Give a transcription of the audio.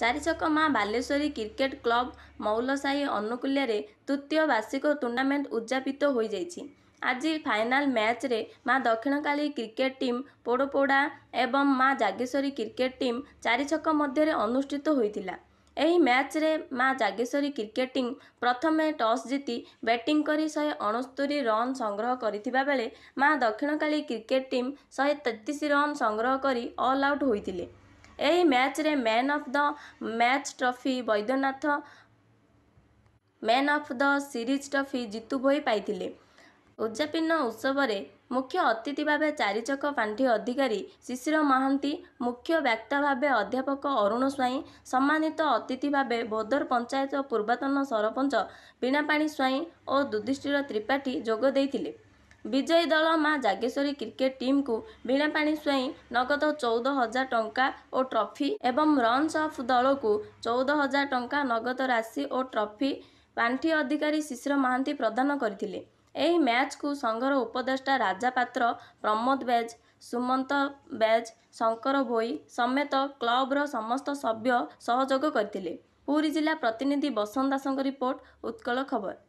ଚାରି ଛକ Maa Baleshwari cricket club Maulasahi ଅନୁକୂଲ୍ୟରେ ତୃତୀୟ ବାର୍ଷିକ ଟୁର୍ଣ୍ଣାମେଣ୍ଟ ଉଦ୍ଯାପିତ ହୋଇଯାଇଛି ଆଜି ଫାଇନାଲ ମ୍ୟାଚରେ ମା ଦକ୍ଷିଣକାଳୀ କ୍ରିକେଟ ଟିମ୍ ପୋଡ଼ପୋଡ଼ା ଏବଂ ମା ଜାଗେଶ୍ୱରୀ କ୍ରିକେଟ ଟିମ୍ ଚାରି ଛକ ମଧ୍ୟରେ ଅନୁଷ୍ଠିତ ହୋଇଥିଲା ଏହି ମ୍ୟାଚରେ ମା ଜାଗେଶ୍ୱରୀ କ୍ରିକେଟ ଟିମ୍ ପ୍ରଥମେ ଟସ୍ ଜିତି ବ୍ୟାଟିଂ କରି ଶହେ ଅଣସ୍ତରି ରନ୍ ସଂଗ୍ରହ କରିଥିବା ବେଳେ ମା ଦକ୍ଷିଣକାଳୀ କ୍ରିକେଟ ଟିମ୍ ଶହେ ତେତିଶ ରନ୍ ସଂଗ୍ରହ କରି ଅଲ୍ ଆଉଟ୍ ହୋଇଥିଲେ ଏହି ମ୍ୟାଚରେ man of the match trophy Baidyanath man of the series trophy Jitu Bhoi ପାଇଥିଲେ ଉଦ୍ଯାପନ ଉତ୍ସବରେ ମୁଖ୍ୟ ଅତିଥି ଭାବେ ଚାରିଚକ ପାଣ୍ଠି ଅଧିକାରୀ ଶିଶିର ମହାନ୍ତି ମୁଖ୍ୟ ବ୍ୟକ୍ତା ଭାବେ ଅଧ୍ୟାପକ ଅରୁଣ ସ୍ୱାଇଁ ସମ୍ମାନିତ ଅତିଥି ଭାବେ ବୋଦର ପଞ୍ଚାୟତ ପୂର୍ବତନ ସରପଞ୍ଚ ବିଣାପାଣି ସ୍ୱାଇଁ ଓ ଦୁଧିଷ୍ଠିର ତ୍ରିପାଠୀ ଯୋଗ ଦେଇଥିଲେ ବିଜୟୀ ଦଳ ମା ଜାଗେଶ୍ୱରୀ କ୍ରିକେଟ ଟିମକୁ ବିଣା ପାଣି ସ୍ୱାଇଁ ନଗଦ ଚଉଦ ହଜାର ଟଙ୍କା ଓ ଟ୍ରଫି ଏବଂ ରନ୍ସ ଅଫ୍ ଦଳକୁ ଚଉଦ ହଜାର ଟଙ୍କା ନଗଦ ରାଶି ଓ ଟ୍ରଫି ପାଣ୍ଠି ଅଧିକାରୀ ଶିଶିର ମହାନ୍ତି ପ୍ରଦାନ କରିଥିଲେ ଏହି ମ୍ୟାଚକୁ ସଂଘର ଉପଦେଷ୍ଟା ରାଜା ପାତ୍ର ପ୍ରମୋଦ ବେଜ ସୁମନ୍ତ ବେଜ ଶଙ୍କର ଭୋଇ ସମେତ କ୍ଲବର ସମସ୍ତ ସଭ୍ୟ ସହଯୋଗ କରିଥିଲେ ପୁରୀ ଜିଲ୍ଲା ପ୍ରତିନିଧି ବସନ୍ତ ଦାସଙ୍କ ରିପୋର୍ଟ ଉତ୍କଳ ଖବର